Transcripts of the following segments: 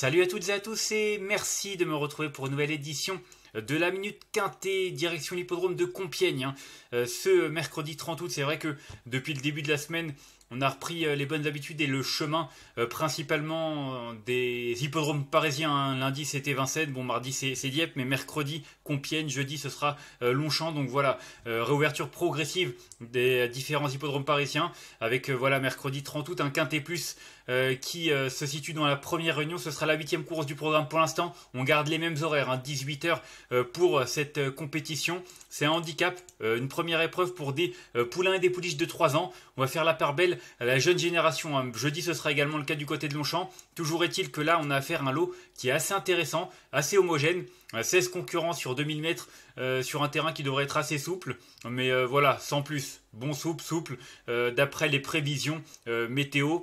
Salut à toutes et à tous et merci de me retrouver pour une nouvelle édition de la Minute Quintée, direction l'hippodrome de Compiègne. Hein. Euh, ce mercredi 30 août, c'est vrai que depuis le début de la semaine, on a repris euh, les bonnes habitudes et le chemin euh, principalement des hippodromes parisiens. Hein. Lundi c'était Vincennes, bon mardi c'est Dieppe, mais mercredi Compiègne, jeudi ce sera Longchamp. Donc voilà, réouverture progressive des différents hippodromes parisiens avec voilà mercredi 30 août un quintet plus euh, qui euh, se situe dans la première réunion. Ce sera la huitième course du programme pour l'instant. On garde les mêmes horaires, 18h hein, euh, pour cette compétition. C'est un handicap, une première épreuve pour des poulains et des pouliches de 3 ans. On va faire la part belle à la jeune génération. Hein. Jeudi, ce sera également le cas du côté de Longchamp. Toujours est-il que là, on a affaire à un lot qui est assez intéressant, assez homogène. 16 concurrents sur 2000 mètres sur un terrain qui devrait être assez souple, mais voilà, sans plus. Bon souple, souple, d'après les prévisions météo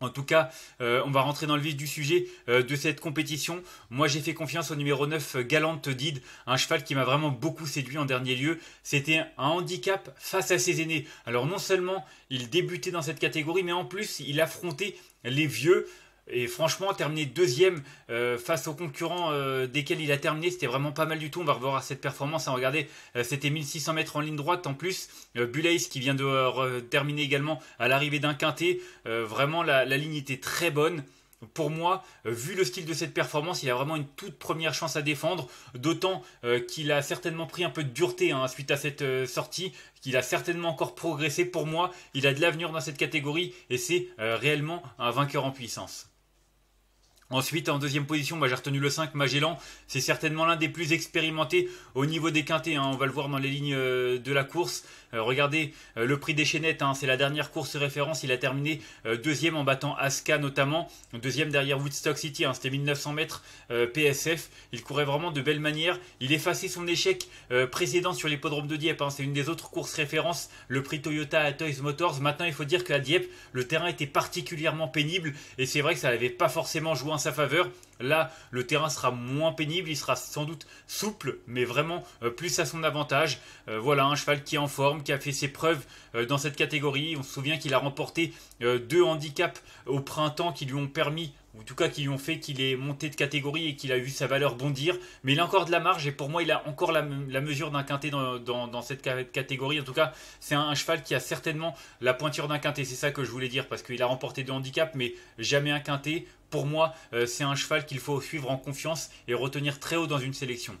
en tout cas, euh, on va rentrer dans le vif du sujet euh, de cette compétition. Moi, j'ai fait confiance au numéro 9, euh, Galante Did, un cheval qui m'a vraiment beaucoup séduit en dernier lieu. C'était un handicap face à ses aînés. Alors non seulement il débutait dans cette catégorie, mais en plus, il affrontait les vieux. Et franchement, terminer deuxième euh, face aux concurrents euh, desquels il a terminé, c'était vraiment pas mal du tout. On va revoir cette performance. Hein. regardez, euh, c'était 1600 mètres en ligne droite en plus. Buleis qui vient de terminer également à l'arrivée d'un quintet. vraiment, la, ligne était très bonne. Pour moi, vu le style de cette performance, il a vraiment une toute première chance à défendre, d'autant qu'il a certainement pris un peu de dureté hein, suite à cette sortie, qu'il a certainement encore progressé. Pour moi, il a de l'avenir dans cette catégorie et c'est réellement un vainqueur en puissance. Ensuite, en deuxième position, bah, j'ai retenu le 5, Magellan. C'est certainement l'un des plus expérimentés au niveau des quintés. Hein. On va le voir dans les lignes euh, de la course. Euh, regardez euh, le prix des chaînettes, hein, c'est la dernière course référence. Il a terminé euh, deuxième en battant Aska notamment, deuxième derrière Woodstock City. Hein, c'était 1900 mètres PSF. Il courait vraiment de belle manière. Il effaçait son échec précédent sur l'hippodrome de Dieppe. Hein, c'est une des autres courses références, le prix Toyota à Toys Motors. Maintenant, il faut dire qu'à Dieppe, le terrain était particulièrement pénible et c'est vrai que ça n'avait pas forcément joué en sa faveur. Là, le terrain sera moins pénible, il sera sans doute souple, mais vraiment plus à son avantage. voilà un cheval qui est en forme, qui a fait ses preuves euh, dans cette catégorie. On se souvient qu'il a remporté euh, deux handicaps au printemps qui lui ont permis ou en tout cas qui lui ont fait qu'il est monté de catégorie et qu'il a vu sa valeur bondir. Mais il a encore de la marge et pour moi, il a encore la, mesure d'un quintet dans, cette catégorie. En tout cas, c'est un, cheval qui a certainement la pointure d'un quintet. C'est ça que je voulais dire parce qu'il a remporté deux handicaps, mais jamais un quintet. Pour moi, euh, c'est un cheval qu'il faut suivre en confiance et retenir très haut dans une sélection.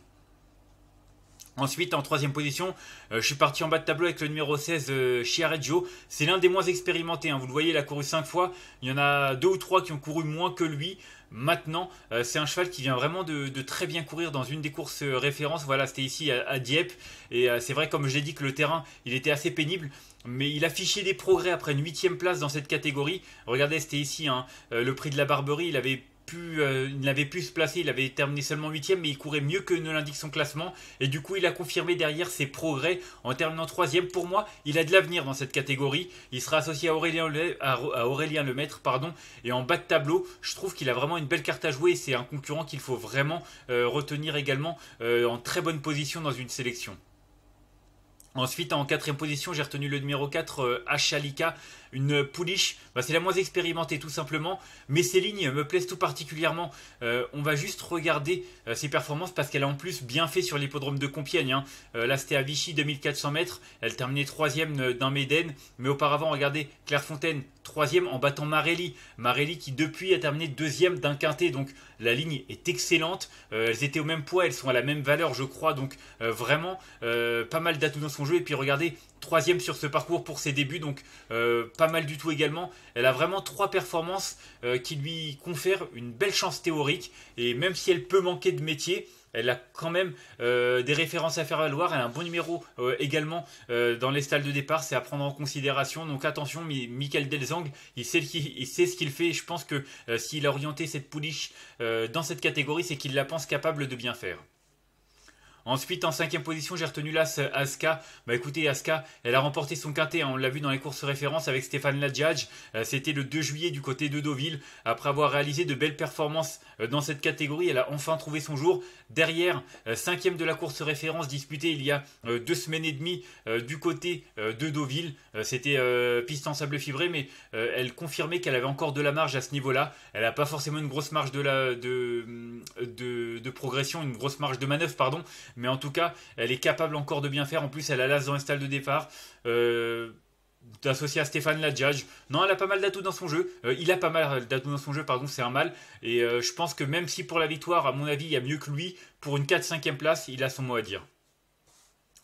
Ensuite, en troisième position, euh, je suis parti en bas de tableau avec le numéro 16, euh, Chiareggio. C'est l'un des moins expérimentés. Hein. Vous le voyez, il a couru cinq fois. Il y en a deux ou trois qui ont couru moins que lui. Maintenant, euh, c'est un cheval qui vient vraiment de, très bien courir dans une des courses euh, références. Voilà, c'était ici à, Dieppe. Et c'est vrai, comme je l'ai dit, que le terrain, il était assez pénible. Mais il affichait des progrès après une huitième place dans cette catégorie. Regardez, c'était ici hein, le prix de la Barberie. Il avait euh, il n'avait pu se placer, il avait terminé seulement 8 mais il courait mieux que ne l'indique son classement. Et du coup, il a confirmé derrière ses progrès en terminant 3 Pour moi, il a de l'avenir dans cette catégorie. Il sera associé à Aurélien, à Aurélien Lemaître. Pardon, et en bas de tableau, je trouve qu'il a vraiment une belle carte à jouer. C'est un concurrent qu'il faut vraiment euh, retenir également euh, en très bonne position dans une sélection. Ensuite, en quatrième position, j'ai retenu le numéro 4, euh, Ashalika une pouliche. Bah, c'est la moins expérimentée, tout simplement. Mais ces lignes me plaisent tout particulièrement. Euh, on va juste regarder euh, ses performances parce qu'elle a en plus bien fait sur l'hippodrome de Compiègne. Hein. là, c'était à Vichy, 2400 mètres. Elle terminait troisième d'un Méden. Mais auparavant, regardez, Clairefontaine, troisième en battant Marelli. Marelli qui, depuis, a terminé deuxième d'un quintet. Donc, la ligne est excellente. elles étaient au même poids, elles sont à la même valeur, je crois. Donc, vraiment, pas mal d'atouts dans son et puis regardez, troisième sur ce parcours pour ses débuts, donc euh, pas mal du tout également. Elle a vraiment trois performances euh, qui lui confèrent une belle chance théorique. Et même si elle peut manquer de métier, elle a quand même euh, des références à faire valoir. Elle a un bon numéro également dans les stalles de départ. C'est à prendre en considération. Donc attention, Michael Delzang, il sait, sait ce qu'il fait. Je pense que s'il a orienté cette pouliche dans cette catégorie, c'est qu'il la pense capable de bien faire. Ensuite, en cinquième position, j'ai retenu l'As Aska. Bah écoutez, Aska, elle a remporté son quintet. Hein, on l'a vu dans les courses références avec Stéphane Ladjadj. Euh, c'était le 2 juillet du côté de Deauville. Après avoir réalisé de belles performances euh, dans cette catégorie, elle a enfin trouvé son jour. Derrière, euh, cinquième de la course référence disputée il y a deux semaines et demie du côté de Deauville. C'était piste en sable fibré, mais elle confirmait qu'elle avait encore de la marge à ce niveau-là. Elle n'a pas forcément une grosse marge de, de, de progression, une grosse marge de manœuvre, pardon. Mais en tout cas, elle est capable encore de bien faire. En plus, elle a l'as dans l'installe de départ. Euh, à Stéphane Ladjadj. Non, elle a pas mal d'atouts dans son jeu. Euh, il a pas mal d'atouts dans son jeu, pardon, c'est un mal. Et euh, je pense que même si pour la victoire, à mon avis, il y a mieux que lui, pour une 4-5e place, il a son mot à dire.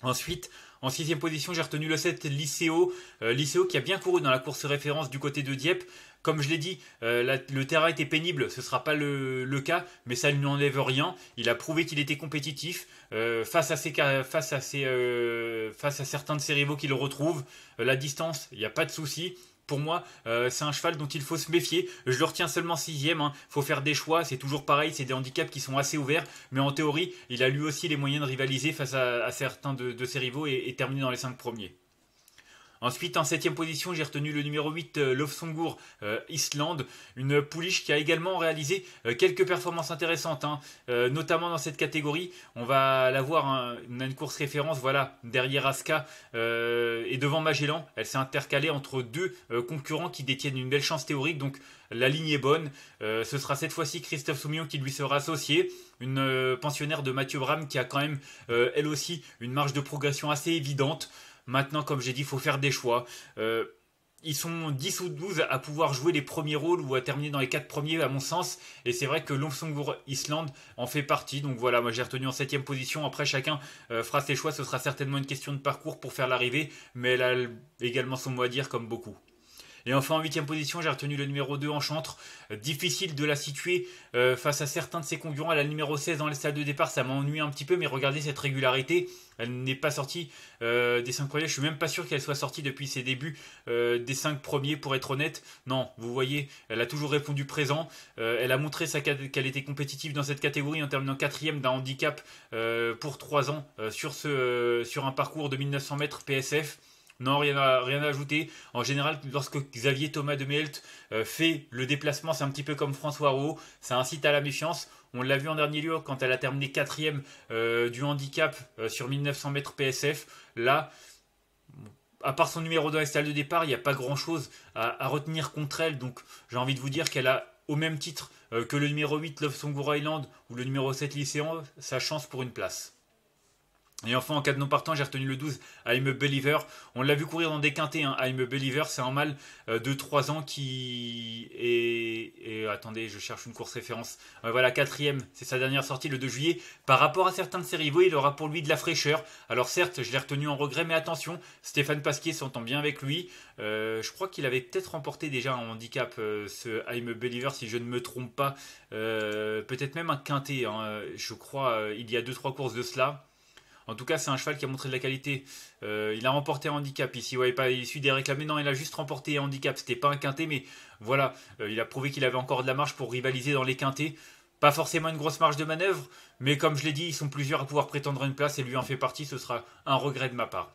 Ensuite, en sixième position, j'ai retenu le 7 Liceo. Euh, Liceo qui a bien couru dans la course référence du côté de Dieppe. Comme je l'ai dit, euh, le terrain était pénible, ce ne sera pas le, cas, mais ça ne lui enlève rien. Il a prouvé qu'il était compétitif euh, face, à face, à euh, face à certains de ses rivaux qui le retrouvent. la distance, il n'y a pas de souci pour moi, c'est un cheval dont il faut se méfier. Je le retiens seulement sixième. il hein. Faut faire des choix. C'est toujours pareil. C'est des handicaps qui sont assez ouverts. Mais en théorie, il a lui aussi les moyens de rivaliser face à, certains de, ses rivaux et, et terminer dans les cinq premiers. Ensuite, en septième position, j'ai retenu le numéro 8, euh, Lofsongur euh, Island, Une pouliche qui a également réalisé euh, quelques performances intéressantes, hein. notamment dans cette catégorie. On va la voir, hein, on a une course référence, voilà, derrière Aska et devant Magellan. Elle s'est intercalée entre deux concurrents qui détiennent une belle chance théorique, donc la ligne est bonne. ce sera cette fois-ci Christophe Soumillon qui lui sera associé une pensionnaire de Mathieu Bram qui a quand même elle aussi une marge de progression assez évidente. Maintenant, comme j'ai dit, il faut faire des choix. Euh, ils sont 10 ou 12 à pouvoir jouer les premiers rôles ou à terminer dans les 4 premiers à mon sens. Et c'est vrai que Longsungur Island en fait partie. Donc voilà, moi j'ai retenu en 7 position. Après chacun euh, fera ses choix. Ce sera certainement une question de parcours pour faire l'arrivée. Mais elle a également son mot à dire comme beaucoup. Et enfin, en huitième position, j'ai retenu le numéro 2 Enchantre. Euh, difficile de la situer euh, face à certains de ses concurrents. À la numéro 16 dans les salles de départ, ça m'ennuie un petit peu, mais regardez cette régularité. Elle n'est pas sortie euh, des 5 premiers. Je suis même pas sûr qu'elle soit sortie depuis ses débuts des 5 premiers, pour être honnête. Non, vous voyez, elle a toujours répondu présent. elle a montré qu'elle était compétitive dans cette catégorie en terminant quatrième d'un handicap pour 3 ans sur, sur un parcours de 1900 mètres PSF. Non, rien à, rien à ajouter. En général, lorsque Xavier Thomas de Melt euh, fait le déplacement, c'est un petit peu comme François Rowe, ça incite à la méfiance. On l'a vu en dernier lieu quand elle a terminé quatrième euh, du handicap euh, sur 1900 mètres PSF. Là, à part son numéro de à de départ, il n'y a pas grand-chose à, retenir contre elle. Donc j'ai envie de vous dire qu'elle a, au même titre que le numéro 8 Love Songura Island ou le numéro 7 lycéen sa chance pour une place. Et enfin, en cas de non partant, j'ai retenu le 12, I'm a Believer. On l'a vu courir dans des quintés. Hein. I'm a Believer, c'est un mâle euh, de 3 ans qui est. Et, attendez, je cherche une course référence. Euh, voilà, quatrième, c'est sa dernière sortie le 2 juillet. Par rapport à certains de ses rivaux, il aura pour lui de la fraîcheur. Alors certes, je l'ai retenu en regret, mais attention, Stéphane Pasquier s'entend bien avec lui. Euh, je crois qu'il avait peut-être remporté déjà un handicap, ce I'm Believer, si je ne me trompe pas. peut-être même un quintet, hein. je crois, il y a 2-3 courses de cela. En tout cas, c'est un cheval qui a montré de la qualité. Euh, il a remporté handicap ici. Ouais, pas issu des réclamés. Non, il a juste remporté un handicap. C'était pas un quintet, mais voilà. Euh, il a prouvé qu'il avait encore de la marge pour rivaliser dans les quintets. Pas forcément une grosse marge de manœuvre, mais comme je l'ai dit, ils sont plusieurs à pouvoir prétendre une place et lui en fait partie. Ce sera un regret de ma part.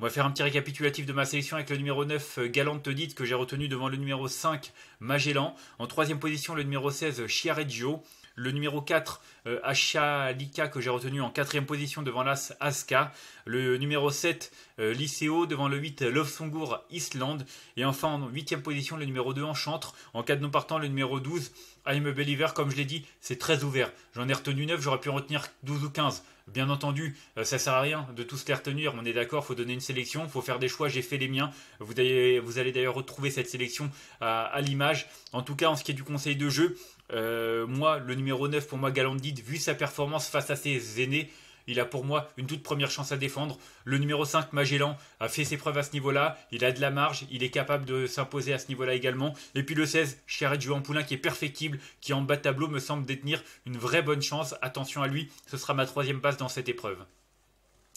On va faire un petit récapitulatif de ma sélection avec le numéro 9, euh, Galante Dite, que j'ai retenu devant le numéro 5, Magellan. En troisième position, le numéro 16, Chiareggio. Le numéro 4, euh, Asha Lika, que j'ai retenu en quatrième position devant l'As Aska. Le numéro 7, euh, Liceo, devant le 8, Lovsungur Island. Et enfin, en huitième position, le numéro 2, Enchantre. En cas de non partant, le numéro 12, I'm a Believer. Comme je l'ai dit, c'est très ouvert. J'en ai retenu 9, j'aurais pu en retenir 12 ou 15. Bien entendu, euh, ça sert à rien de tout se les retenir. On est d'accord, faut donner une sélection, faut faire des choix. J'ai fait les miens. Vous allez, vous allez d'ailleurs retrouver cette sélection à, l'image. En tout cas, en ce qui est du conseil de jeu, euh, moi, le numéro 9 pour moi, Galandit, vu sa performance face à ses aînés, il a pour moi une toute première chance à défendre. Le numéro 5, Magellan, a fait ses preuves à ce niveau-là. Il a de la marge. Il est capable de s'imposer à ce niveau-là également. Et puis le 16, Chiaret Juan Poulain, qui est perfectible, qui en bas de tableau me semble détenir une vraie bonne chance. Attention à lui. Ce sera ma troisième passe dans cette épreuve.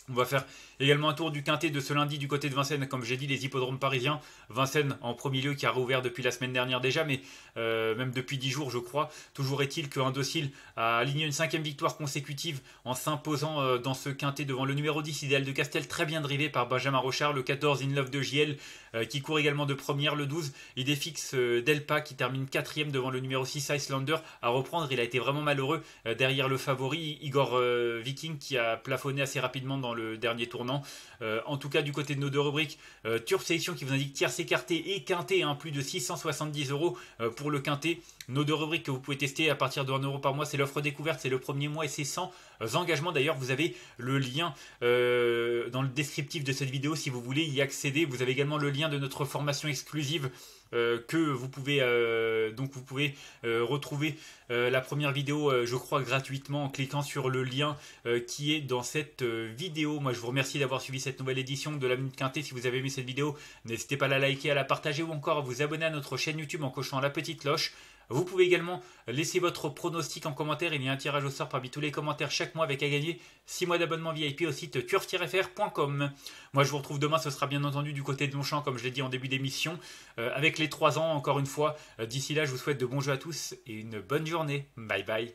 On va faire Également un tour du quintet de ce lundi du côté de Vincennes, comme j'ai dit, les hippodromes parisiens. Vincennes en premier lieu qui a rouvert depuis la semaine dernière déjà, mais euh, même depuis 10 jours, je crois. Toujours est-il qu'un docile a aligné une cinquième victoire consécutive en s'imposant euh, dans ce quintet devant le numéro 10, idéal de Castel, très bien drivé par Benjamin Rochard, le 14 in love de JL euh, qui court également de première, le 12, idée fixe Delpa qui termine quatrième devant le numéro 6 Icelander à reprendre. Il a été vraiment malheureux derrière le favori Igor Viking qui a plafonné assez rapidement dans le dernier tournant. Euh, en tout cas, du côté de nos deux rubriques, euh, Turf Sélection qui vous indique tiers écartée et quintet, un hein, plus de 670 euros euh, pour le quinté Nos deux rubriques que vous pouvez tester à partir de 1 euro par mois, c'est l'offre découverte, c'est le premier mois et c'est sans engagement. D'ailleurs, vous avez le lien dans le descriptif de cette vidéo si vous voulez y accéder. Vous avez également le lien de notre formation exclusive euh, que vous pouvez euh, donc vous pouvez euh, retrouver la première vidéo, je crois gratuitement en cliquant sur le lien qui est dans cette vidéo. Moi, je vous remercie d'avoir suivi cette nouvelle édition de la Minute Quintée. Si vous avez aimé cette vidéo, n'hésitez pas à la liker, à la partager ou encore à vous abonner à notre chaîne YouTube en cochant la petite cloche. Vous pouvez également laisser votre pronostic en commentaire. Il y a un tirage au sort parmi tous les commentaires chaque mois avec à gagner 6 mois d'abonnement VIP au site curve-fr.com. Moi, je vous retrouve demain. Ce sera bien entendu du côté de champ, comme je l'ai dit en début d'émission, euh, avec les 3 ans, encore une fois. Euh, d'ici là, je vous souhaite de bons jeux à tous et une bonne journée. Bye bye.